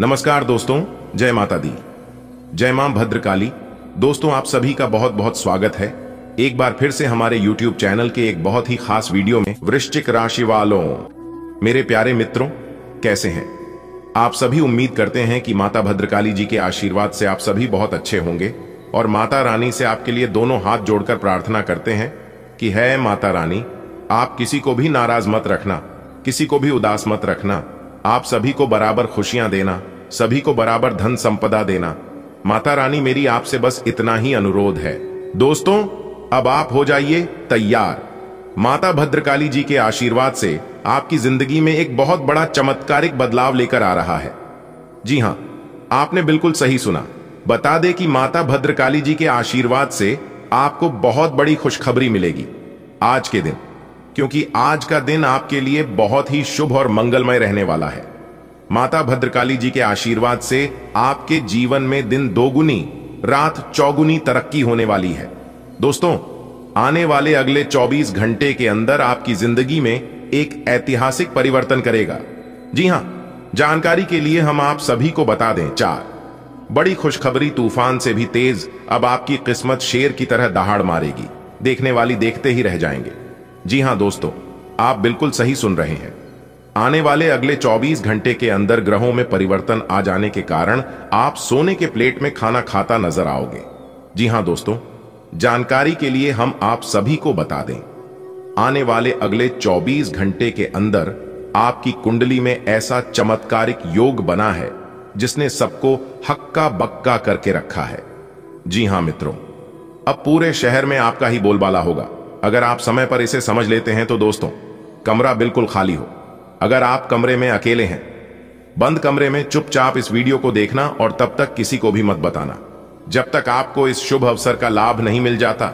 नमस्कार दोस्तों जय माता दी जय मां भद्रकाली दोस्तों आप सभी का बहुत बहुत स्वागत है एक बार फिर से हमारे YouTube चैनल के एक बहुत ही खास वीडियो में वृश्चिक राशि वालों मेरे प्यारे मित्रों कैसे हैं आप सभी उम्मीद करते हैं कि माता भद्रकाली जी के आशीर्वाद से आप सभी बहुत अच्छे होंगे और माता रानी से आपके लिए दोनों हाथ जोड़कर प्रार्थना करते हैं कि है माता रानी आप किसी को भी नाराज मत रखना किसी को भी उदास मत रखना आप सभी को बराबर खुशियां देना सभी को बराबर धन संपदा देना माता रानी मेरी आपसे बस इतना ही अनुरोध है दोस्तों अब आप हो जाइए तैयार माता भद्रकाली जी के आशीर्वाद से आपकी जिंदगी में एक बहुत बड़ा चमत्कारिक बदलाव लेकर आ रहा है जी हां आपने बिल्कुल सही सुना बता दे कि माता भद्रकाली जी के आशीर्वाद से आपको बहुत बड़ी खुशखबरी मिलेगी आज के दिन क्योंकि आज का दिन आपके लिए बहुत ही शुभ और मंगलमय रहने वाला है माता भद्रकाली जी के आशीर्वाद से आपके जीवन में दिन दोगुनी रात चौगुनी तरक्की होने वाली है दोस्तों आने वाले अगले 24 घंटे के अंदर आपकी जिंदगी में एक ऐतिहासिक परिवर्तन करेगा जी हां जानकारी के लिए हम आप सभी को बता दें चार बड़ी खुशखबरी तूफान से भी तेज अब आपकी किस्मत शेर की तरह दहाड़ मारेगी देखने वाली देखते ही रह जाएंगे जी हां दोस्तों आप बिल्कुल सही सुन रहे हैं आने वाले अगले 24 घंटे के अंदर ग्रहों में परिवर्तन आ जाने के कारण आप सोने के प्लेट में खाना खाता नजर आओगे जी हां दोस्तों जानकारी के लिए हम आप सभी को बता दें आने वाले अगले 24 घंटे के अंदर आपकी कुंडली में ऐसा चमत्कारिक योग बना है जिसने सबको हक्का बक्का करके रखा है जी हां मित्रों अब पूरे शहर में आपका ही बोलबाला होगा अगर आप समय पर इसे समझ लेते हैं तो दोस्तों कमरा बिल्कुल खाली हो अगर आप कमरे में अकेले हैं बंद कमरे में चुपचाप इस वीडियो को देखना और तब तक किसी को भी मत बताना जब तक आपको इस शुभ अवसर का लाभ नहीं मिल जाता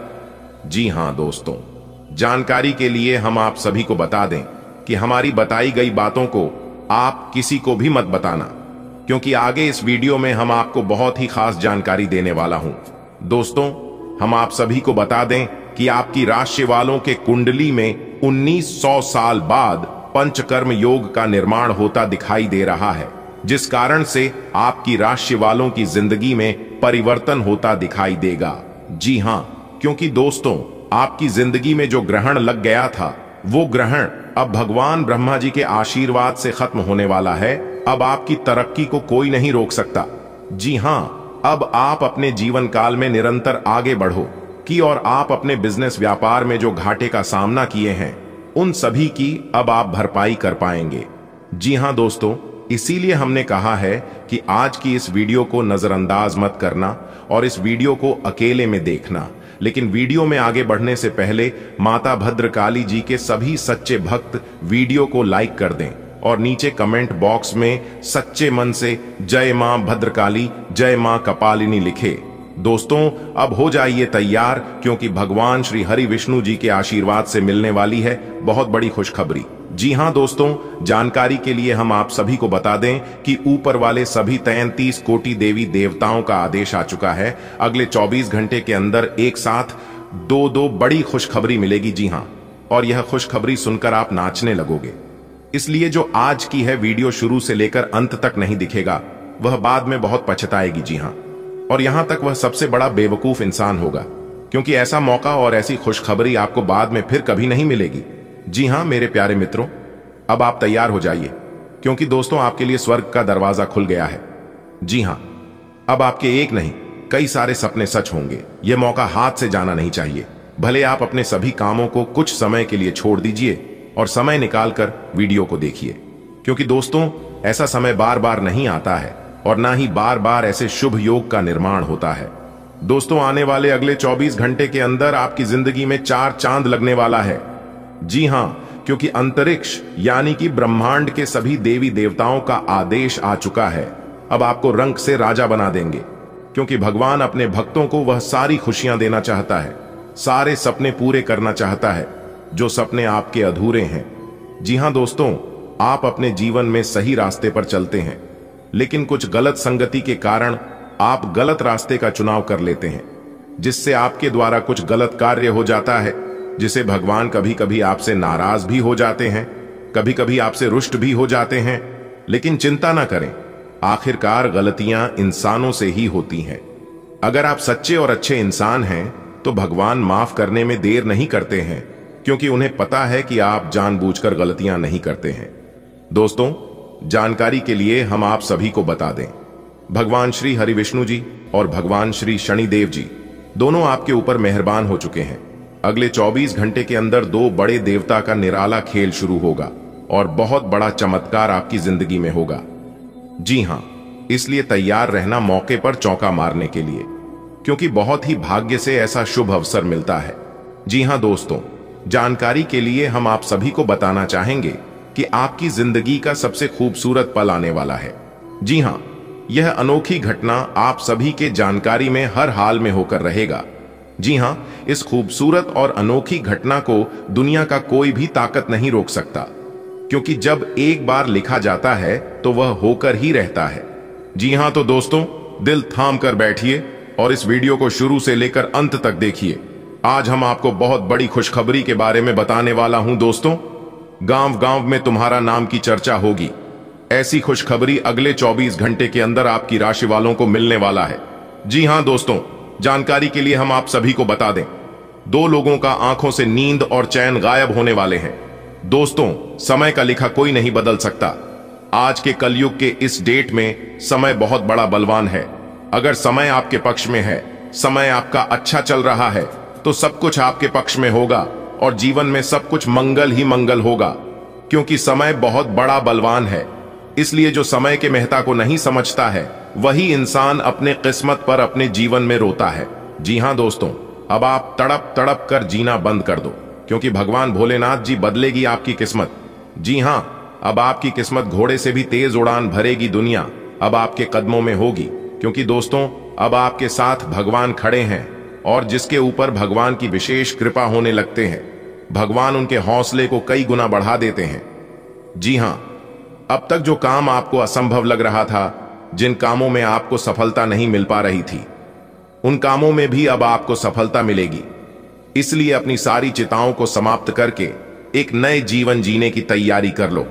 जी हाँ दोस्तों जानकारी के लिए हम आप सभी को बता दें कि हमारी बताई गई बातों को आप किसी को भी मत बताना क्योंकि आगे इस वीडियो में हम आपको बहुत ही खास जानकारी देने वाला हूं दोस्तों हम आप सभी को बता दें कि आपकी राशि वालों के कुंडली में 1900 साल बाद पंचकर्म योग का निर्माण होता दिखाई दे रहा है जिस कारण से आपकी राशि वालों की जिंदगी में परिवर्तन होता दिखाई देगा जी हाँ क्योंकि दोस्तों आपकी जिंदगी में जो ग्रहण लग गया था वो ग्रहण अब भगवान ब्रह्मा जी के आशीर्वाद से खत्म होने वाला है अब आपकी तरक्की को कोई नहीं रोक सकता जी हाँ अब आप अपने जीवन काल में निरंतर आगे बढ़ो की और आप अपने बिजनेस व्यापार में जो घाटे का सामना किए हैं उन सभी की अब आप भरपाई कर पाएंगे जी हाँ दोस्तों इसीलिए हमने कहा है कि आज की इस वीडियो को नजरअंदाज मत करना और इस वीडियो को अकेले में देखना लेकिन वीडियो में आगे बढ़ने से पहले माता भद्रकाली जी के सभी सच्चे भक्त वीडियो को लाइक कर दें और नीचे कमेंट बॉक्स में सच्चे मन से जय मां भद्रकाली जय मां कपालिनी लिखे दोस्तों अब हो जाइए तैयार क्योंकि भगवान श्री हरि विष्णु जी के आशीर्वाद से मिलने वाली है बहुत बड़ी खुशखबरी जी हाँ दोस्तों जानकारी के लिए हम आप सभी को बता दें कि ऊपर वाले सभी तैंतीस कोटि देवी देवताओं का आदेश आ चुका है अगले 24 घंटे के अंदर एक साथ दो दो बड़ी खुशखबरी मिलेगी जी हाँ और यह खुशखबरी सुनकर आप नाचने लगोगे इसलिए जो आज की है वीडियो शुरू से लेकर अंत तक नहीं दिखेगा वह बाद में बहुत पछताएगी जी हाँ और यहां तक वह सबसे बड़ा बेवकूफ इंसान होगा क्योंकि ऐसा मौका और ऐसी खुशखबरी आपको बाद में फिर कभी नहीं मिलेगी जी हां मेरे प्यारे मित्रों अब आप तैयार हो जाइए क्योंकि दोस्तों आपके लिए स्वर्ग का दरवाजा खुल गया है जी हां अब आपके एक नहीं कई सारे सपने सच होंगे यह मौका हाथ से जाना नहीं चाहिए भले आप अपने सभी कामों को कुछ समय के लिए छोड़ दीजिए और समय निकालकर वीडियो को देखिए क्योंकि दोस्तों ऐसा समय बार बार नहीं आता है और ना ही बार बार ऐसे शुभ योग का निर्माण होता है दोस्तों आने वाले अगले 24 घंटे के अंदर आपकी जिंदगी में चार चांद लगने वाला है जी हां क्योंकि अंतरिक्ष यानी कि ब्रह्मांड के सभी देवी देवताओं का आदेश आ चुका है अब आपको रंग से राजा बना देंगे क्योंकि भगवान अपने भक्तों को वह सारी खुशियां देना चाहता है सारे सपने पूरे करना चाहता है जो सपने आपके अधूरे हैं जी हां दोस्तों आप अपने जीवन में सही रास्ते पर चलते हैं लेकिन कुछ गलत संगति के कारण आप गलत रास्ते का चुनाव कर लेते हैं जिससे आपके द्वारा कुछ गलत कार्य हो जाता है जिसे भगवान कभी कभी आपसे नाराज भी हो जाते हैं कभी कभी आपसे रुष्ट भी हो जाते हैं लेकिन चिंता ना करें आखिरकार गलतियां इंसानों से ही होती हैं अगर आप सच्चे और अच्छे इंसान हैं तो भगवान माफ करने में देर नहीं करते हैं क्योंकि उन्हें पता है कि आप जानबूझकर गलतियां नहीं करते हैं दोस्तों जानकारी के लिए हम आप सभी को बता दें भगवान श्री हरि विष्णु जी और भगवान श्री शनिदेव जी दोनों आपके ऊपर मेहरबान हो चुके हैं अगले 24 घंटे के अंदर दो बड़े देवता का निराला खेल शुरू होगा और बहुत बड़ा चमत्कार आपकी जिंदगी में होगा जी हां इसलिए तैयार रहना मौके पर चौंका मारने के लिए क्योंकि बहुत ही भाग्य से ऐसा शुभ अवसर मिलता है जी हां दोस्तों जानकारी के लिए हम आप सभी को बताना चाहेंगे कि आपकी जिंदगी का सबसे खूबसूरत पल आने वाला है जी हाँ यह अनोखी घटना आप सभी के जानकारी में हर हाल में होकर रहेगा जी हाँ इस खूबसूरत और अनोखी घटना को दुनिया का कोई भी ताकत नहीं रोक सकता क्योंकि जब एक बार लिखा जाता है तो वह होकर ही रहता है जी हाँ तो दोस्तों दिल थाम कर बैठिए और इस वीडियो को शुरू से लेकर अंत तक देखिए आज हम आपको बहुत बड़ी खुशखबरी के बारे में बताने वाला हूं दोस्तों गांव गांव में तुम्हारा नाम की चर्चा होगी ऐसी खुशखबरी अगले 24 घंटे के अंदर आपकी राशि वालों को मिलने वाला है जी हां दोस्तों जानकारी के लिए हम आप सभी को बता दें दो लोगों का आंखों से नींद और चैन गायब होने वाले हैं दोस्तों समय का लिखा कोई नहीं बदल सकता आज के कलयुग के इस डेट में समय बहुत बड़ा बलवान है अगर समय आपके पक्ष में है समय आपका अच्छा चल रहा है तो सब कुछ आपके पक्ष में होगा और जीवन में सब कुछ मंगल ही मंगल होगा क्योंकि समय बहुत बड़ा बलवान है इसलिए जो समय के मेहता को नहीं समझता है वही इंसान अपने किस्मत पर अपने जीवन में रोता है जी हाँ दोस्तों अब आप तड़प तड़प कर जीना बंद कर दो क्योंकि भगवान भोलेनाथ जी बदलेगी आपकी किस्मत जी हाँ अब आपकी किस्मत घोड़े से भी तेज उड़ान भरेगी दुनिया अब आपके कदमों में होगी क्योंकि दोस्तों अब आपके साथ भगवान खड़े हैं और जिसके ऊपर भगवान की विशेष कृपा होने लगते हैं भगवान उनके हौसले को कई गुना बढ़ा देते हैं जी हां अब तक जो काम आपको असंभव लग रहा था जिन कामों में आपको सफलता नहीं मिल पा रही थी उन कामों में भी अब आपको सफलता मिलेगी इसलिए अपनी सारी चिताओं को समाप्त करके एक नए जीवन जीने की तैयारी कर लो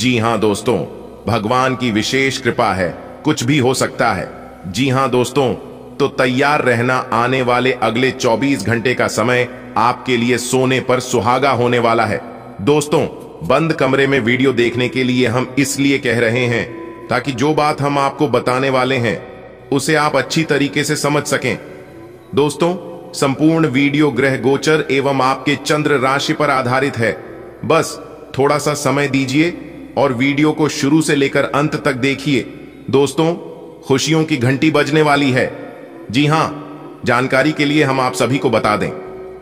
जी हां दोस्तों भगवान की विशेष कृपा है कुछ भी हो सकता है जी हां दोस्तों तो तैयार रहना आने वाले अगले 24 घंटे का समय आपके लिए सोने पर सुहागा होने वाला है दोस्तों बंद कमरे में वीडियो देखने के लिए हम इसलिए कह रहे हैं ताकि जो बात हम आपको बताने वाले हैं उसे आप अच्छी तरीके से समझ सकें दोस्तों संपूर्ण वीडियो ग्रह गोचर एवं आपके चंद्र राशि पर आधारित है बस थोड़ा सा समय दीजिए और वीडियो को शुरू से लेकर अंत तक देखिए दोस्तों खुशियों की घंटी बजने वाली है जी हाँ जानकारी के लिए हम आप सभी को बता दें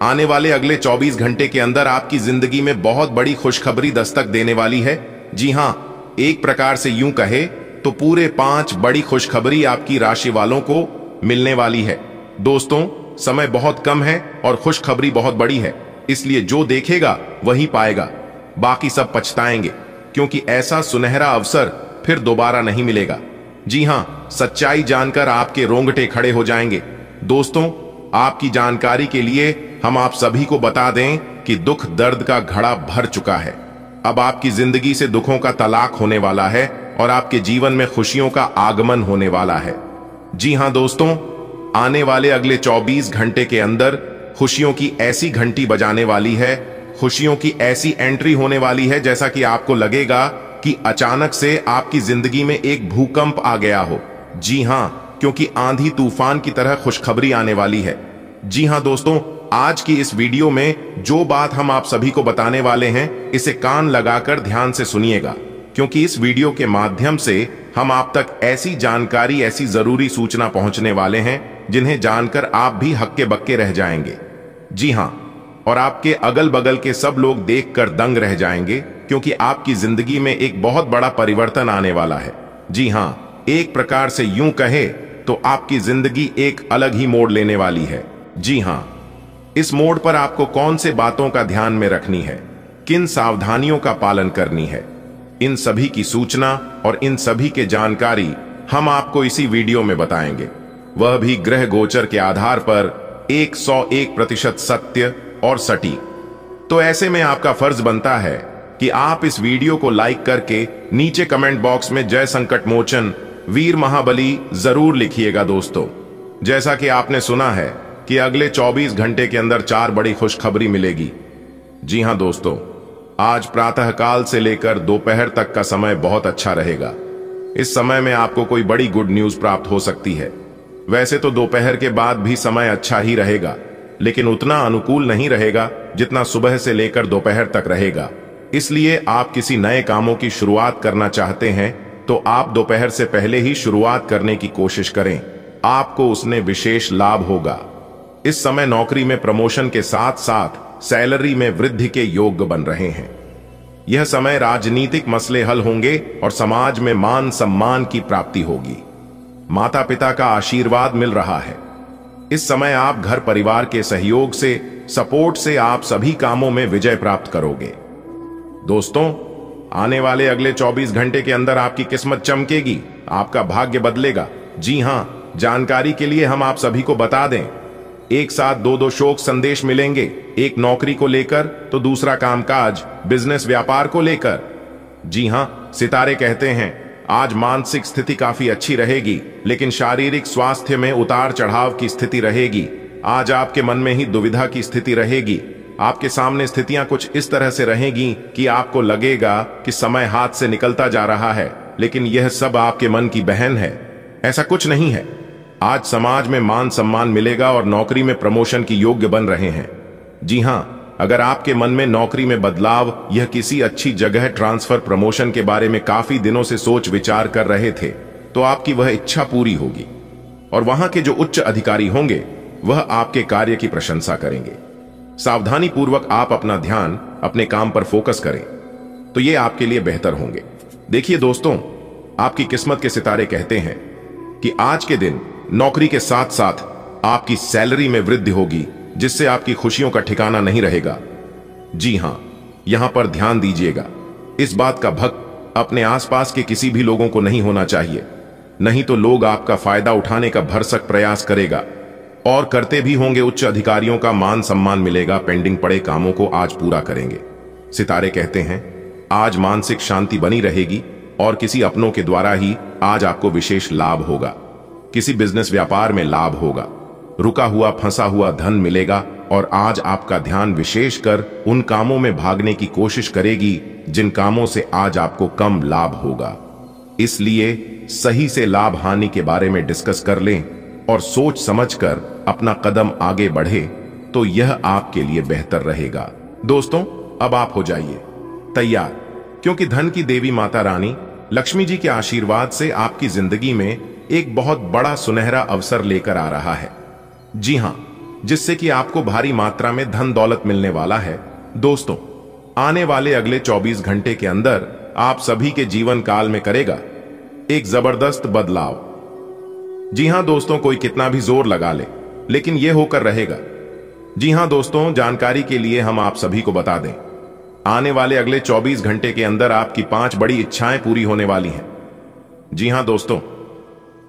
आने वाले अगले 24 घंटे के अंदर आपकी जिंदगी में बहुत बड़ी खुशखबरी दस्तक देने वाली है जी हाँ एक प्रकार से यूं कहे तो पूरे पांच बड़ी खुशखबरी आपकी राशि वालों को मिलने वाली है दोस्तों समय बहुत कम है और खुशखबरी बहुत बड़ी है इसलिए जो देखेगा वही पाएगा बाकी सब पछताएंगे क्योंकि ऐसा सुनहरा अवसर फिर दोबारा नहीं मिलेगा जी हाँ सच्चाई जानकर आपके रोंगटे खड़े हो जाएंगे दोस्तों आपकी जानकारी के लिए हम आप सभी को बता दें कि दुख दर्द का घड़ा भर चुका है अब आपकी जिंदगी से दुखों का तलाक होने वाला है और आपके जीवन में खुशियों का आगमन होने वाला है जी हां दोस्तों आने वाले अगले 24 घंटे के अंदर खुशियों की ऐसी घंटी बजाने वाली है खुशियों की ऐसी एंट्री होने वाली है जैसा कि आपको लगेगा कि अचानक से आपकी जिंदगी में एक भूकंप आ गया हो जी हां क्योंकि आंधी तूफान की तरह खुशखबरी आने वाली है जी हां दोस्तों आज की इस वीडियो में जो बात हम आप सभी को बताने वाले हैं इसे कान लगाकर ध्यान से सुनिएगा क्योंकि इस वीडियो के माध्यम से हम आप तक ऐसी जानकारी ऐसी जरूरी सूचना पहुंचने वाले हैं जिन्हें जानकर आप भी हक्के बक्के रह जाएंगे जी हाँ और आपके अगल बगल के सब लोग देख कर दंग रह जाएंगे क्योंकि आपकी जिंदगी में एक बहुत बड़ा परिवर्तन आने वाला है जी हाँ एक प्रकार से यूं कहे तो आपकी जिंदगी एक अलग ही मोड़ लेने वाली है जी हाँ इस मोड़ पर आपको कौन से बातों का ध्यान में रखनी है किन सावधानियों का पालन करनी है इन सभी की सूचना और इन सभी के जानकारी हम आपको इसी वीडियो में बताएंगे वह भी ग्रह गोचर के आधार पर 101 प्रतिशत सत्य और सटीक तो ऐसे में आपका फर्ज बनता है कि आप इस वीडियो को लाइक करके नीचे कमेंट बॉक्स में जय संकट मोचन वीर महाबली जरूर लिखिएगा दोस्तों जैसा कि आपने सुना है कि अगले 24 घंटे के अंदर चार बड़ी खुशखबरी मिलेगी जी हां दोस्तों आज प्रातःकाल से लेकर दोपहर तक का समय बहुत अच्छा रहेगा इस समय में आपको कोई बड़ी गुड न्यूज प्राप्त हो सकती है वैसे तो दोपहर के बाद भी समय अच्छा ही रहेगा लेकिन उतना अनुकूल नहीं रहेगा जितना सुबह से लेकर दोपहर तक रहेगा इसलिए आप किसी नए कामों की शुरुआत करना चाहते हैं तो आप दोपहर से पहले ही शुरुआत करने की कोशिश करें आपको उसने विशेष लाभ होगा इस समय नौकरी में प्रमोशन के साथ साथ सैलरी में वृद्धि के योग बन रहे हैं यह समय राजनीतिक मसले हल होंगे और समाज में मान सम्मान की प्राप्ति होगी माता पिता का आशीर्वाद मिल रहा है इस समय आप घर परिवार के सहयोग से सपोर्ट से आप सभी कामों में विजय प्राप्त करोगे दोस्तों आने वाले अगले 24 घंटे के अंदर आपकी किस्मत चमकेगी आपका भाग्य बदलेगा जी हां जानकारी के लिए हम आप सभी को बता दें एक साथ दो दो शोक संदेश मिलेंगे एक नौकरी को लेकर तो दूसरा कामकाज बिजनेस व्यापार को लेकर जी हाँ सितारे कहते हैं आज मानसिक स्थिति काफी अच्छी रहेगी लेकिन शारीरिक स्वास्थ्य में उतार चढ़ाव की स्थिति रहेगी आज आपके मन में ही दुविधा की स्थिति रहेगी आपके सामने स्थितियां कुछ इस तरह से रहेगी कि आपको लगेगा कि समय हाथ से निकलता जा रहा है लेकिन यह सब आपके मन की बहन है ऐसा कुछ नहीं है आज समाज में मान सम्मान मिलेगा और नौकरी में प्रमोशन की योग्य बन रहे हैं जी हाँ अगर आपके मन में नौकरी में बदलाव यह किसी अच्छी जगह ट्रांसफर प्रमोशन के बारे में काफी दिनों से सोच विचार कर रहे थे तो आपकी वह इच्छा पूरी होगी और वहां के जो उच्च अधिकारी होंगे वह आपके कार्य की प्रशंसा करेंगे सावधानी पूर्वक आप अपना ध्यान अपने काम पर फोकस करें तो ये आपके लिए बेहतर होंगे देखिए दोस्तों आपकी किस्मत के सितारे कहते हैं कि आज के दिन नौकरी के साथ साथ आपकी सैलरी में वृद्धि होगी जिससे आपकी खुशियों का ठिकाना नहीं रहेगा जी हां यहां पर ध्यान दीजिएगा इस बात का भक्त अपने आसपास के किसी भी लोगों को नहीं होना चाहिए नहीं तो लोग आपका फायदा उठाने का भरसक प्रयास करेगा और करते भी होंगे उच्च अधिकारियों का मान सम्मान मिलेगा पेंडिंग पड़े कामों को आज पूरा करेंगे सितारे कहते हैं आज मानसिक शांति बनी रहेगी और किसी अपनों के द्वारा ही आज आपको विशेष लाभ होगा किसी बिजनेस व्यापार में लाभ होगा रुका हुआ फंसा हुआ धन मिलेगा और आज आपका ध्यान कर उन कामों में भागने की कोशिश करेगी जिन कामों से आज आपको कम लाभ होगा इसलिए सही से लाभ हानि के बारे में डिस्कस कर लें और सोच समझकर अपना कदम आगे बढ़े तो यह आपके लिए बेहतर रहेगा दोस्तों अब आप हो जाइए तैयार क्योंकि धन की देवी माता रानी लक्ष्मी जी के आशीर्वाद से आपकी जिंदगी में एक बहुत बड़ा सुनहरा अवसर लेकर आ रहा है जी हां जिससे कि आपको भारी मात्रा में धन दौलत मिलने वाला है दोस्तों आने वाले अगले 24 घंटे के अंदर आप सभी के जीवन काल में करेगा एक जबरदस्त बदलाव जी हां दोस्तों कोई कितना भी जोर लगा ले, लेकिन यह होकर रहेगा जी हां दोस्तों जानकारी के लिए हम आप सभी को बता दें आने वाले अगले 24 घंटे के अंदर आपकी पांच बड़ी इच्छाएं पूरी होने वाली हैं जी हां दोस्तों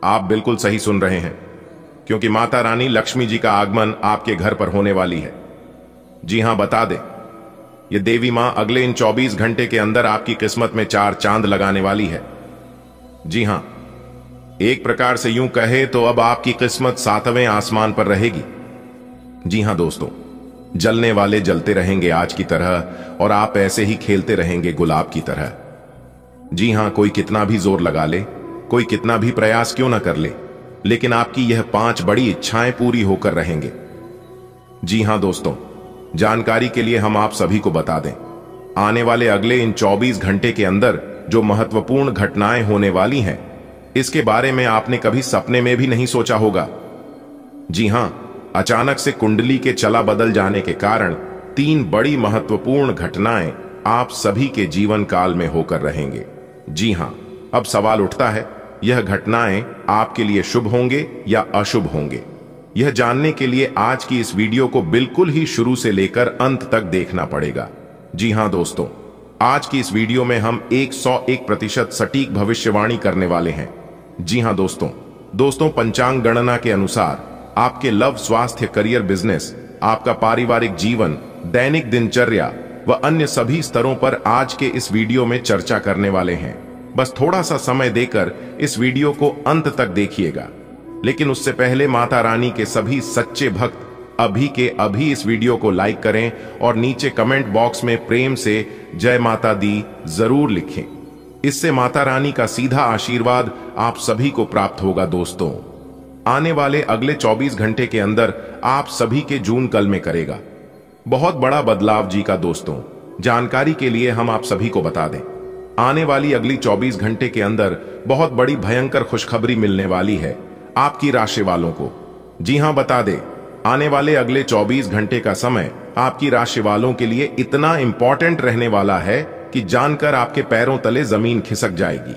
आप बिल्कुल सही सुन रहे हैं क्योंकि माता रानी लक्ष्मी जी का आगमन आपके घर पर होने वाली है जी हां बता दें ये देवी मां अगले इन 24 घंटे के अंदर आपकी किस्मत में चार चांद लगाने वाली है जी हां एक प्रकार से यूं कहे तो अब आपकी किस्मत सातवें आसमान पर रहेगी जी हां दोस्तों जलने वाले जलते रहेंगे आज की तरह और आप ऐसे ही खेलते रहेंगे गुलाब की तरह जी हां कोई कितना भी जोर लगा ले कोई कितना भी प्रयास क्यों ना कर ले लेकिन आपकी यह पांच बड़ी इच्छाएं पूरी होकर रहेंगे जी हां दोस्तों जानकारी के लिए हम आप सभी को बता दें आने वाले अगले इन 24 घंटे के अंदर जो महत्वपूर्ण घटनाएं होने वाली हैं इसके बारे में आपने कभी सपने में भी नहीं सोचा होगा जी हां अचानक से कुंडली के चला बदल जाने के कारण तीन बड़ी महत्वपूर्ण घटनाएं आप सभी के जीवन काल में होकर रहेंगे जी हां अब सवाल उठता है यह घटनाएं आपके लिए शुभ होंगे या अशुभ होंगे यह जानने के लिए आज की इस वीडियो को बिल्कुल ही शुरू से लेकर अंत तक देखना पड़ेगा जी हाँ दोस्तों आज की इस वीडियो में हम 101 प्रतिशत सटीक भविष्यवाणी करने वाले हैं जी हाँ दोस्तों दोस्तों पंचांग गणना के अनुसार आपके लव स्वास्थ्य करियर बिजनेस आपका पारिवारिक जीवन दैनिक दिनचर्या व अन्य सभी स्तरों पर आज के इस वीडियो में चर्चा करने वाले हैं बस थोड़ा सा समय देकर इस वीडियो को अंत तक देखिएगा लेकिन उससे पहले माता रानी के सभी सच्चे भक्त अभी के अभी इस वीडियो को लाइक करें और नीचे कमेंट बॉक्स में प्रेम से जय माता दी जरूर लिखें इससे माता रानी का सीधा आशीर्वाद आप सभी को प्राप्त होगा दोस्तों आने वाले अगले 24 घंटे के अंदर आप सभी के जून कल में करेगा बहुत बड़ा बदलाव जी का दोस्तों जानकारी के लिए हम आप सभी को बता दें आने वाली अगली 24 घंटे के अंदर बहुत बड़ी भयंकर खुशखबरी मिलने वाली है आपकी राशि वालों को जी हां बता दे आने वाले अगले 24 घंटे का समय आपकी राशि वालों के लिए इतना इंपॉर्टेंट रहने वाला है कि जानकर आपके पैरों तले जमीन खिसक जाएगी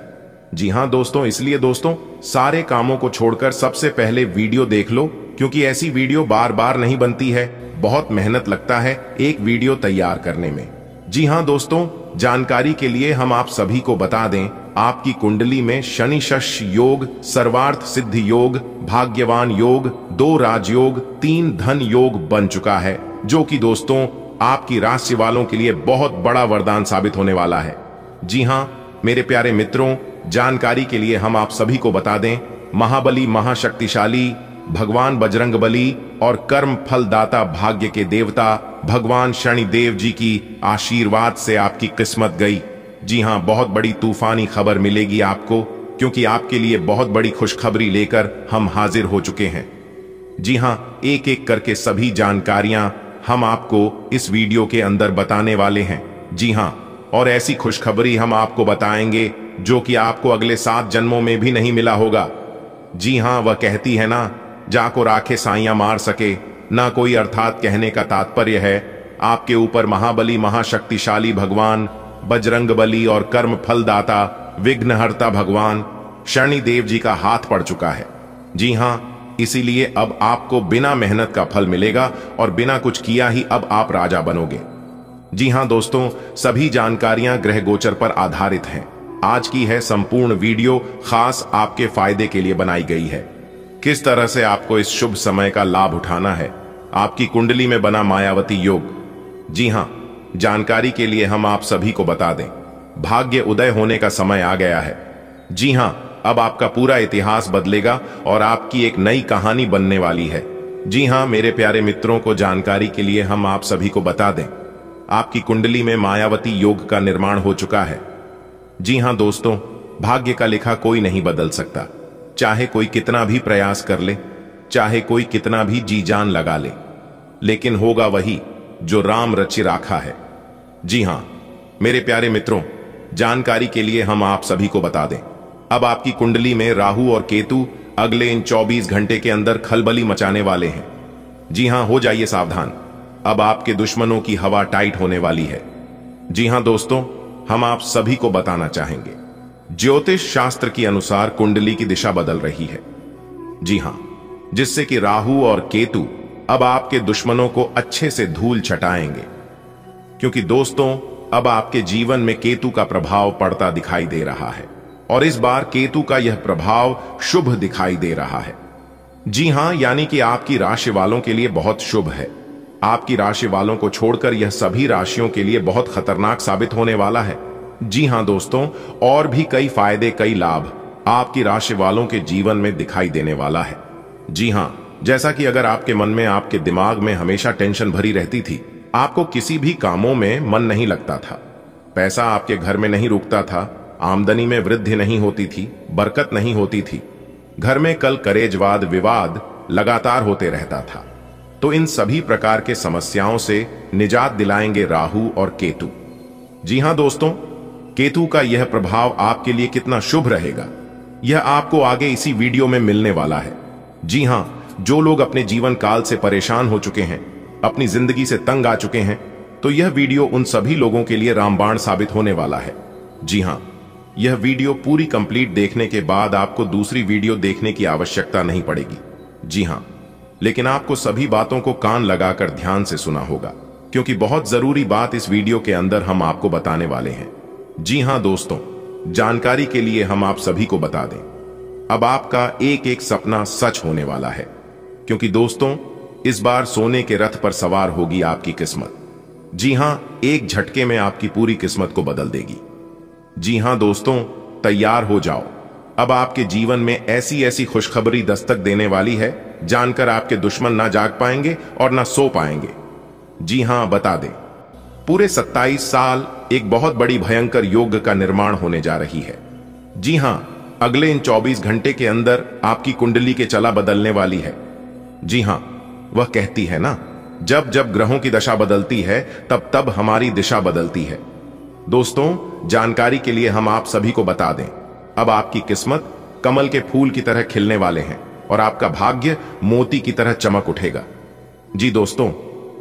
जी हां दोस्तों इसलिए दोस्तों सारे कामों को छोड़कर सबसे पहले वीडियो देख लो क्योंकि ऐसी वीडियो बार बार नहीं बनती है बहुत मेहनत लगता है एक वीडियो तैयार करने में जी हाँ दोस्तों जानकारी के लिए हम आप सभी को बता दें आपकी कुंडली में शनि शश योग सर्वार्थ सिद्धि योग भाग्यवान योग दो राजयोग तीन धन योग बन चुका है जो कि दोस्तों आपकी राशि वालों के लिए बहुत बड़ा वरदान साबित होने वाला है जी हाँ मेरे प्यारे मित्रों जानकारी के लिए हम आप सभी को बता दें महाबली महाशक्तिशाली भगवान बजरंगबली और कर्म फलदाता भाग्य के देवता भगवान शनिदेव जी की आशीर्वाद से आपकी किस्मत गई जी हाँ बहुत बड़ी तूफानी खबर मिलेगी आपको क्योंकि आपके लिए बहुत बड़ी खुशखबरी लेकर हम हाजिर हो चुके हैं जी हाँ एक एक करके सभी जानकारियां हम आपको इस वीडियो के अंदर बताने वाले हैं जी हाँ और ऐसी खुशखबरी हम आपको बताएंगे जो कि आपको अगले सात जन्मों में भी नहीं मिला होगा जी हाँ वह कहती है ना जाको राखे साइया मार सके ना कोई अर्थात कहने का तात्पर्य है आपके ऊपर महाबली महाशक्तिशाली भगवान बजरंग बली और कर्म फलदाता विघ्नहर्ता भगवान शनि देव जी का हाथ पड़ चुका है जी हां इसीलिए अब आपको बिना मेहनत का फल मिलेगा और बिना कुछ किया ही अब आप राजा बनोगे जी हां दोस्तों सभी जानकारियां ग्रह गोचर पर आधारित हैं आज की है संपूर्ण वीडियो खास आपके फायदे के लिए बनाई गई है किस तरह से आपको इस शुभ समय का लाभ उठाना है आपकी कुंडली में बना मायावती योग जी हां जानकारी के लिए हम आप सभी को बता दें भाग्य उदय होने का समय आ गया है जी हां अब आपका पूरा इतिहास बदलेगा और आपकी एक नई कहानी बनने वाली है जी हां मेरे प्यारे मित्रों को जानकारी के लिए हम आप सभी को बता दें आपकी कुंडली में मायावती योग का निर्माण हो चुका है जी हां दोस्तों भाग्य का लिखा कोई नहीं बदल सकता चाहे कोई कितना भी प्रयास कर ले चाहे कोई कितना भी जी जान लगा ले लेकिन होगा वही जो राम रचि राखा है जी हां मेरे प्यारे मित्रों जानकारी के लिए हम आप सभी को बता दें अब आपकी कुंडली में राहु और केतु अगले इन 24 घंटे के अंदर खलबली मचाने वाले हैं जी हां हो जाइए सावधान अब आपके दुश्मनों की हवा टाइट होने वाली है जी हां दोस्तों हम आप सभी को बताना चाहेंगे ज्योतिष शास्त्र के अनुसार कुंडली की दिशा बदल रही है जी हां जिससे कि राहु और केतु अब आपके दुश्मनों को अच्छे से धूल छटाएंगे क्योंकि दोस्तों अब आपके जीवन में केतु का प्रभाव पड़ता दिखाई दे रहा है और इस बार केतु का यह प्रभाव शुभ दिखाई दे रहा है जी हां यानी कि आपकी राशि वालों के लिए बहुत शुभ है आपकी राशि वालों को छोड़कर यह सभी राशियों के लिए बहुत खतरनाक साबित होने वाला है जी हां दोस्तों और भी कई फायदे कई लाभ आपकी राशि वालों के जीवन में दिखाई देने वाला है जी हां जैसा कि अगर आपके मन में आपके दिमाग में हमेशा टेंशन भरी रहती थी आपको किसी भी कामों में मन नहीं लगता था पैसा आपके घर में नहीं रुकता था आमदनी में वृद्धि नहीं होती थी बरकत नहीं होती थी घर में कल करेजवाद विवाद लगातार होते रहता था तो इन सभी प्रकार के समस्याओं से निजात दिलाएंगे राहु और केतु जी हां दोस्तों केतु का यह प्रभाव आपके लिए कितना शुभ रहेगा यह आपको आगे इसी वीडियो में मिलने वाला है जी हां जो लोग अपने जीवन काल से परेशान हो चुके हैं अपनी जिंदगी से तंग आ चुके हैं तो यह वीडियो उन सभी लोगों के लिए रामबाण साबित होने वाला है जी हाँ यह वीडियो पूरी कंप्लीट देखने के बाद आपको दूसरी वीडियो देखने की आवश्यकता नहीं पड़ेगी जी हाँ लेकिन आपको सभी बातों को कान लगाकर ध्यान से सुना होगा क्योंकि बहुत जरूरी बात इस वीडियो के अंदर हम आपको बताने वाले हैं जी हाँ दोस्तों जानकारी के लिए हम आप सभी को बता दें अब आपका एक एक सपना सच होने वाला है क्योंकि दोस्तों इस बार सोने के रथ पर सवार होगी आपकी किस्मत जी हां एक झटके में आपकी पूरी किस्मत को बदल देगी जी हां दोस्तों तैयार हो जाओ अब आपके जीवन में ऐसी ऐसी खुशखबरी दस्तक देने वाली है जानकर आपके दुश्मन ना जाग पाएंगे और ना सो पाएंगे जी हां बता दें पूरे 27 साल एक बहुत बड़ी भयंकर योग का निर्माण होने जा रही है जी हां अगले इन 24 घंटे के अंदर आपकी कुंडली के चला बदलने वाली है जी हां वह कहती है ना जब जब ग्रहों की दशा बदलती है तब तब हमारी दिशा बदलती है दोस्तों जानकारी के लिए हम आप सभी को बता दें अब आपकी किस्मत कमल के फूल की तरह खिलने वाले हैं और आपका भाग्य मोती की तरह चमक उठेगा जी दोस्तों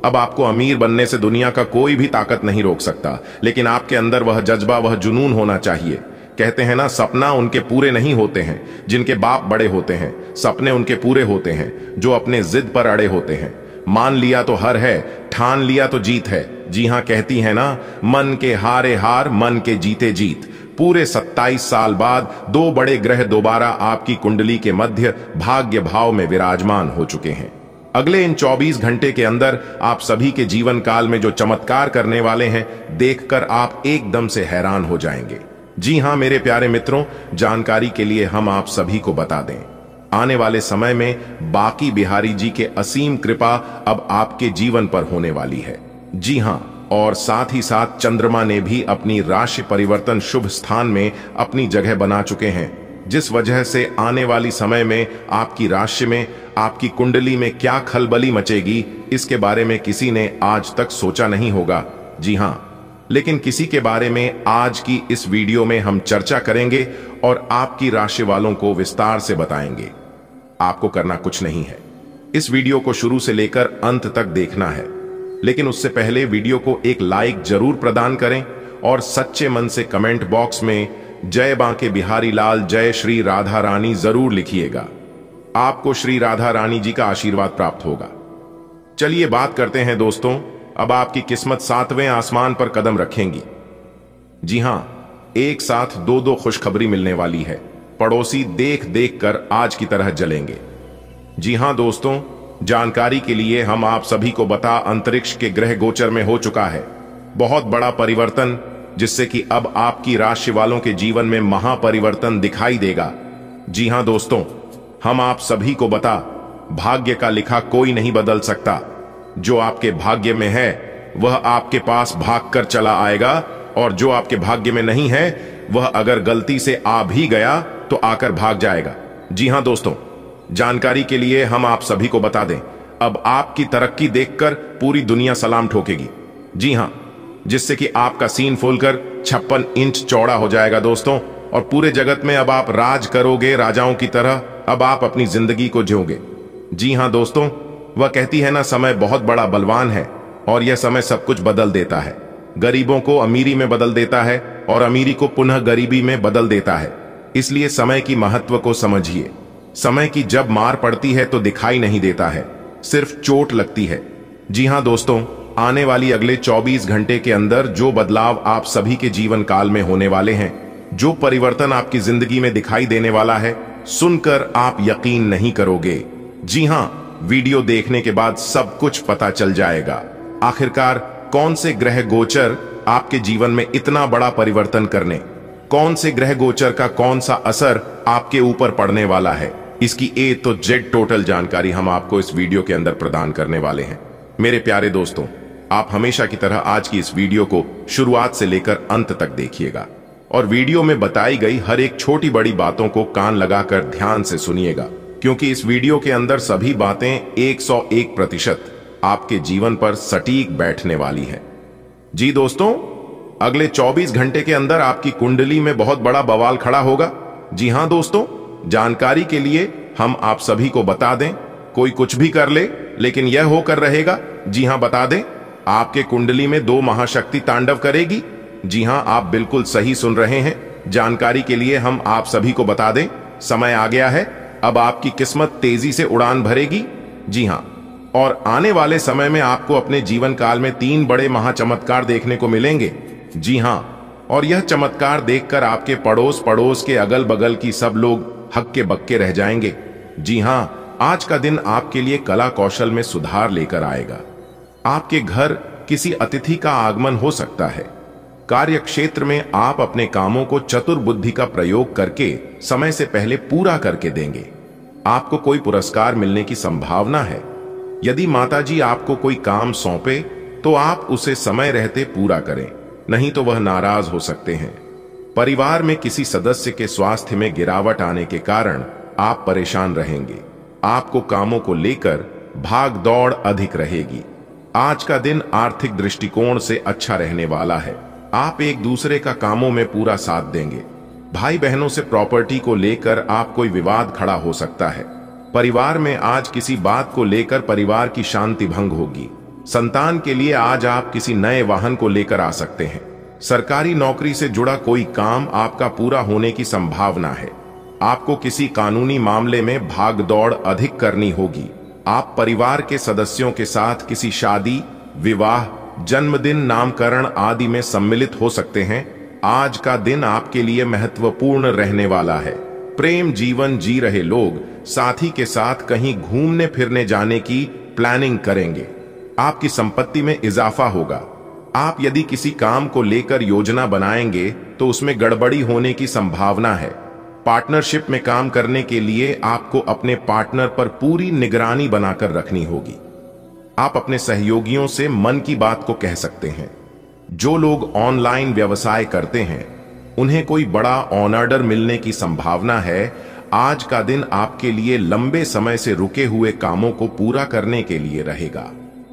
अब आपको अमीर बनने से दुनिया का कोई भी ताकत नहीं रोक सकता लेकिन आपके अंदर वह जज्बा वह जुनून होना चाहिए कहते हैं ना सपना उनके पूरे नहीं होते हैं जिनके बाप बड़े होते हैं सपने उनके पूरे होते हैं जो अपने जिद पर अड़े होते हैं मान लिया तो हर है ठान लिया तो जीत है जी हां कहती है ना मन के हारे हार मन के जीते जीत पूरे 27 साल बाद दो बड़े ग्रह दोबारा आपकी कुंडली के मध्य भाग्य भाव में विराजमान हो चुके हैं अगले इन 24 घंटे के अंदर आप सभी के जीवन काल में जो चमत्कार करने वाले हैं देखकर आप एकदम से हैरान हो जाएंगे जी हां मेरे प्यारे मित्रों जानकारी के लिए हम आप सभी को बता दें आने वाले समय में बाकी बिहारी जी के असीम कृपा अब आपके जीवन पर होने वाली है जी हां और साथ ही साथ चंद्रमा ने भी अपनी राशि परिवर्तन शुभ स्थान में अपनी जगह बना चुके हैं जिस वजह से आने वाली समय में आपकी राशि में आपकी कुंडली में क्या खलबली मचेगी इसके बारे में किसी ने आज तक सोचा नहीं होगा जी हाँ लेकिन किसी के बारे में आज की इस वीडियो में हम चर्चा करेंगे और आपकी राशि वालों को विस्तार से बताएंगे आपको करना कुछ नहीं है इस वीडियो को शुरू से लेकर अंत तक देखना है लेकिन उससे पहले वीडियो को एक लाइक जरूर प्रदान करें और सच्चे मन से कमेंट बॉक्स में जय बांके बिहारी लाल जय श्री राधा रानी जरूर लिखिएगा आपको श्री राधा रानी जी का आशीर्वाद प्राप्त होगा चलिए बात करते हैं दोस्तों अब आपकी किस्मत सातवें आसमान पर कदम रखेंगी जी हां एक साथ दो दो खुशखबरी मिलने वाली है पड़ोसी देख देख कर आज की तरह जलेंगे जी हां दोस्तों जानकारी के लिए हम आप सभी को बता अंतरिक्ष के ग्रह गोचर में हो चुका है बहुत बड़ा परिवर्तन जिससे कि अब आपकी राशि वालों के जीवन में महापरिवर्तन दिखाई देगा जी हां दोस्तों हम आप सभी को बता भाग्य का लिखा कोई नहीं बदल सकता जो आपके भाग्य में है वह आपके पास भागकर चला आएगा और जो आपके भाग्य में नहीं है वह अगर गलती से आ भी गया तो आकर भाग जाएगा जी हां दोस्तों जानकारी के लिए हम आप सभी को बता दें अब आपकी तरक्की देखकर पूरी दुनिया सलाम ठोकेगी जी हां जिससे कि आपका सीन फोलकर छप्पन इंच चौड़ा हो जाएगा दोस्तों और पूरे जगत में अब आप राज करोगे राजाओं की तरह अब आप अपनी जिंदगी को जोगे जी हां दोस्तों वह कहती है ना समय बहुत बड़ा बलवान है और यह समय सब कुछ बदल देता है गरीबों को अमीरी में बदल देता है और अमीरी को पुनः गरीबी में बदल देता है इसलिए समय की महत्व को समझिए समय की जब मार पड़ती है तो दिखाई नहीं देता है सिर्फ चोट लगती है जी हाँ दोस्तों आने वाली अगले 24 घंटे के अंदर जो बदलाव आप सभी के जीवन काल में होने वाले हैं जो परिवर्तन आपकी जिंदगी में दिखाई देने वाला है सुनकर आप यकीन नहीं करोगे जी हाँ वीडियो देखने के बाद सब कुछ पता चल जाएगा आखिरकार कौन से ग्रह गोचर आपके जीवन में इतना बड़ा परिवर्तन करने कौन से ग्रह गोचर का कौन सा असर आपके ऊपर पड़ने वाला है इसकी ए तो जेड टोटल जानकारी हम आपको इस वीडियो के अंदर प्रदान करने वाले हैं मेरे प्यारे दोस्तों आप हमेशा की तरह आज की इस वीडियो को शुरुआत से लेकर अंत तक देखिएगा और वीडियो में बताई गई हर एक छोटी बड़ी बातों को कान लगाकर ध्यान से सुनिएगा क्योंकि इस वीडियो के अंदर सभी बातें 101 प्रतिशत आपके जीवन पर सटीक बैठने वाली है जी दोस्तों अगले 24 घंटे के अंदर आपकी कुंडली में बहुत बड़ा बवाल खड़ा होगा जी हां दोस्तों जानकारी के लिए हम आप सभी को बता दें कोई कुछ भी कर ले, लेकिन यह होकर रहेगा जी हां बता दें आपके कुंडली में दो महाशक्ति तांडव करेगी जी हां आप बिल्कुल सही सुन रहे हैं जानकारी के लिए हम आप सभी को बता दें समय आ गया है अब आपकी किस्मत तेजी से उड़ान भरेगी जी हाँ और आने वाले समय में आपको अपने जीवन काल में तीन बड़े महाचमत्कार देखने को मिलेंगे जी हाँ और यह चमत्कार देखकर आपके पड़ोस पड़ोस के अगल बगल की सब लोग हक्के बक्के रह जाएंगे जी हाँ आज का दिन आपके लिए कला कौशल में सुधार लेकर आएगा आपके घर किसी अतिथि का आगमन हो सकता है कार्य क्षेत्र में आप अपने कामों को चतुर बुद्धि का प्रयोग करके समय से पहले पूरा करके देंगे आपको कोई पुरस्कार मिलने की संभावना है यदि माताजी आपको कोई काम सौंपे तो आप उसे समय रहते पूरा करें नहीं तो वह नाराज हो सकते हैं परिवार में किसी सदस्य के स्वास्थ्य में गिरावट आने के कारण आप परेशान रहेंगे आपको कामों को लेकर भाग दौड़ अधिक रहेगी आज का दिन आर्थिक दृष्टिकोण से अच्छा रहने वाला है आप एक दूसरे का कामों में पूरा साथ देंगे भाई बहनों से प्रॉपर्टी को लेकर आप कोई विवाद खड़ा हो सकता है परिवार में आज किसी बात को लेकर परिवार की शांति भंग होगी संतान के लिए आज आप किसी नए वाहन को लेकर आ सकते हैं सरकारी नौकरी से जुड़ा कोई काम आपका पूरा होने की संभावना है आपको किसी कानूनी मामले में भाग दौड़ अधिक करनी होगी आप परिवार के सदस्यों के साथ किसी शादी विवाह जन्मदिन नामकरण आदि में सम्मिलित हो सकते हैं आज का दिन आपके लिए महत्वपूर्ण रहने वाला है प्रेम जीवन जी रहे लोग साथी के साथ कहीं घूमने फिरने जाने की प्लानिंग करेंगे आपकी संपत्ति में इजाफा होगा आप यदि किसी काम को लेकर योजना बनाएंगे तो उसमें गड़बड़ी होने की संभावना है पार्टनरशिप में काम करने के लिए आपको अपने पार्टनर पर पूरी निगरानी बनाकर रखनी होगी आप अपने सहयोगियों से मन की बात को कह सकते हैं जो लोग ऑनलाइन व्यवसाय करते हैं उन्हें कोई बड़ा ऑनऑर्डर मिलने की संभावना है आज का दिन आपके लिए लंबे समय से रुके हुए कामों को पूरा करने के लिए रहेगा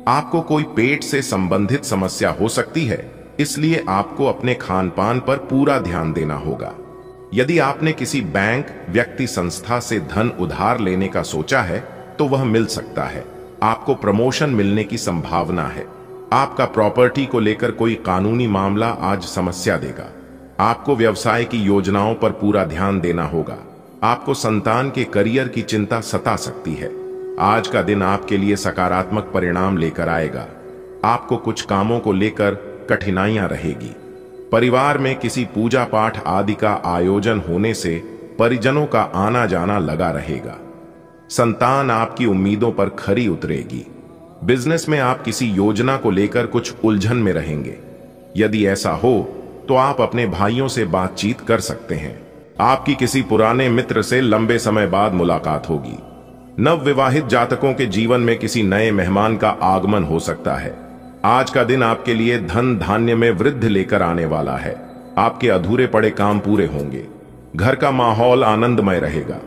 आपको कोई पेट से संबंधित समस्या हो सकती है इसलिए आपको अपने खान पान पर पूरा ध्यान देना होगा यदि आपने किसी बैंक व्यक्ति संस्था से धन उधार लेने का सोचा है तो वह मिल सकता है आपको प्रमोशन मिलने की संभावना है आपका प्रॉपर्टी को लेकर कोई कानूनी मामला आज समस्या देगा आपको व्यवसाय की योजनाओं पर पूरा ध्यान देना होगा आपको संतान के करियर की चिंता सता सकती है आज का दिन आपके लिए सकारात्मक परिणाम लेकर आएगा आपको कुछ कामों को लेकर कठिनाइयां रहेगी परिवार में किसी पूजा पाठ आदि का आयोजन होने से परिजनों का आना जाना लगा रहेगा संतान आपकी उम्मीदों पर खरी उतरेगी बिजनेस में आप किसी योजना को लेकर कुछ उलझन में रहेंगे यदि ऐसा हो तो आप अपने भाइयों से बातचीत कर सकते हैं आपकी किसी पुराने मित्र से लंबे समय बाद मुलाकात होगी नव विवाहित जातकों के जीवन में किसी नए मेहमान का आगमन हो सकता है आज का दिन आपके लिए धन धान्य में वृद्ध लेकर आने वाला है आपके अधूरे पड़े काम पूरे होंगे घर का माहौल आनंदमय रहेगा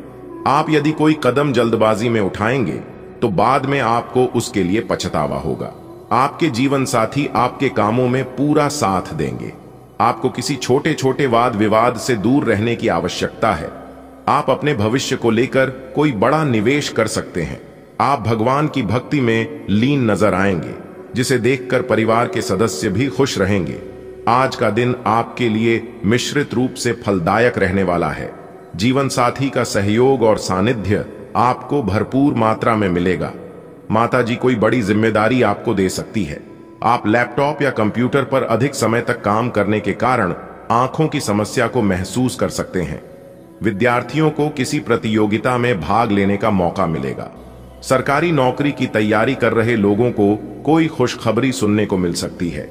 आप यदि कोई कदम जल्दबाजी में उठाएंगे तो बाद में आपको उसके लिए पछतावा होगा आपके जीवन साथी आपके कामों में पूरा साथ देंगे आपको किसी छोटे छोटे वाद विवाद से दूर रहने की आवश्यकता है आप अपने भविष्य को लेकर कोई बड़ा निवेश कर सकते हैं आप भगवान की भक्ति में लीन नजर आएंगे जिसे देखकर परिवार के सदस्य भी खुश रहेंगे आज का दिन आपके लिए मिश्रित रूप से फलदायक रहने वाला है जीवन साथी का सहयोग और सानिध्य आपको भरपूर मात्रा में मिलेगा माताजी कोई बड़ी जिम्मेदारी आपको दे सकती है आप लैपटॉप या कंप्यूटर पर अधिक समय तक काम करने के कारण आंखों की समस्या को महसूस कर सकते हैं विद्यार्थियों को किसी प्रतियोगिता में भाग लेने का मौका मिलेगा सरकारी नौकरी की तैयारी कर रहे लोगों को कोई खुशखबरी सुनने को मिल सकती है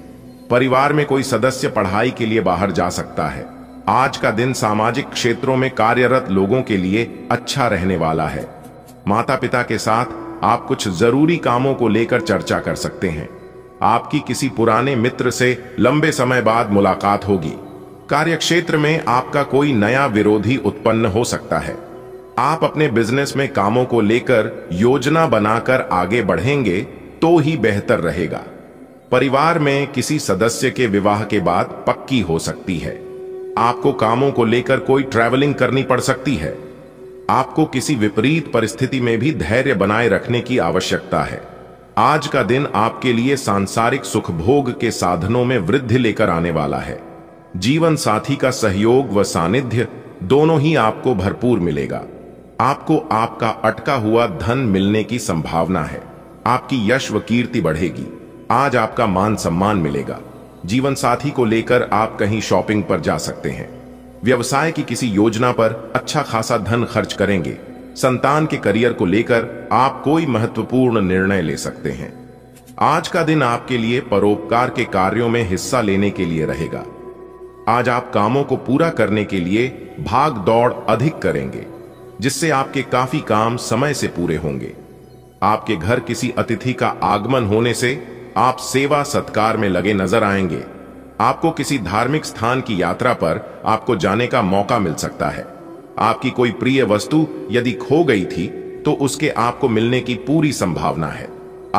परिवार में कोई सदस्य पढ़ाई के लिए बाहर जा सकता है आज का दिन सामाजिक क्षेत्रों में कार्यरत लोगों के लिए अच्छा रहने वाला है माता पिता के साथ आप कुछ जरूरी कामों को लेकर चर्चा कर सकते हैं आपकी किसी पुराने मित्र से लंबे समय बाद मुलाकात होगी कार्यक्षेत्र में आपका कोई नया विरोधी उत्पन्न हो सकता है आप अपने बिजनेस में कामों को लेकर योजना बनाकर आगे बढ़ेंगे तो ही बेहतर रहेगा परिवार में किसी सदस्य के विवाह के बाद पक्की हो सकती है आपको कामों को लेकर कोई ट्रैवलिंग करनी पड़ सकती है आपको किसी विपरीत परिस्थिति में भी धैर्य बनाए रखने की आवश्यकता है आज का दिन आपके लिए सांसारिक सुखभोग के साधनों में वृद्धि लेकर आने वाला है जीवन साथी का सहयोग व सानिध्य दोनों ही आपको भरपूर मिलेगा आपको आपका अटका हुआ धन मिलने की संभावना है आपकी यश व कीर्ति बढ़ेगी आज आपका मान सम्मान मिलेगा जीवन साथी को लेकर आप कहीं शॉपिंग पर जा सकते हैं व्यवसाय की किसी योजना पर अच्छा खासा धन खर्च करेंगे संतान के करियर को लेकर आप कोई महत्वपूर्ण निर्णय ले सकते हैं आज का दिन आपके लिए परोपकार के कार्यों में हिस्सा लेने के लिए रहेगा आज आप कामों को पूरा करने के लिए भाग दौड़ अधिक करेंगे जिससे आपके काफी काम समय से पूरे होंगे आपके घर किसी अतिथि का आगमन होने से आप सेवा सत्कार में लगे नजर आएंगे आपको किसी धार्मिक स्थान की यात्रा पर आपको जाने का मौका मिल सकता है आपकी कोई प्रिय वस्तु यदि खो गई थी तो उसके आपको मिलने की पूरी संभावना है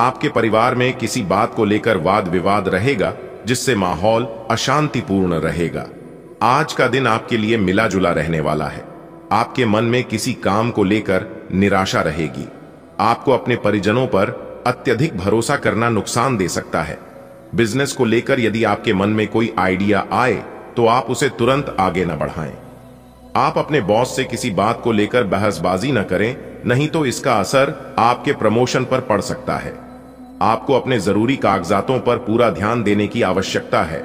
आपके परिवार में किसी बात को लेकर वाद विवाद रहेगा जिससे माहौल अशांतिपूर्ण रहेगा आज का दिन आपके लिए मिला जुला रहने वाला है आपके मन में किसी काम को लेकर निराशा रहेगी आपको अपने परिजनों पर अत्यधिक भरोसा करना नुकसान दे सकता है बिजनेस को लेकर यदि आपके मन में कोई आइडिया आए तो आप उसे तुरंत आगे न बढ़ाएं। आप अपने बॉस से किसी बात को लेकर बहसबाजी न करें नहीं तो इसका असर आपके प्रमोशन पर पड़ सकता है आपको अपने जरूरी कागजातों पर पूरा ध्यान देने की आवश्यकता है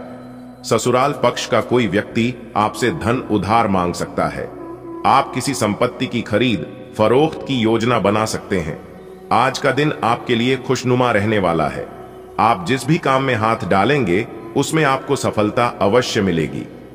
ससुराल पक्ष का कोई व्यक्ति आपसे धन उधार मांग सकता है आप किसी संपत्ति की खरीद फरोख्त की योजना बना सकते हैं आज का दिन आपके लिए खुशनुमा रहने वाला है आप जिस भी काम में हाथ डालेंगे उसमें आपको सफलता अवश्य मिलेगी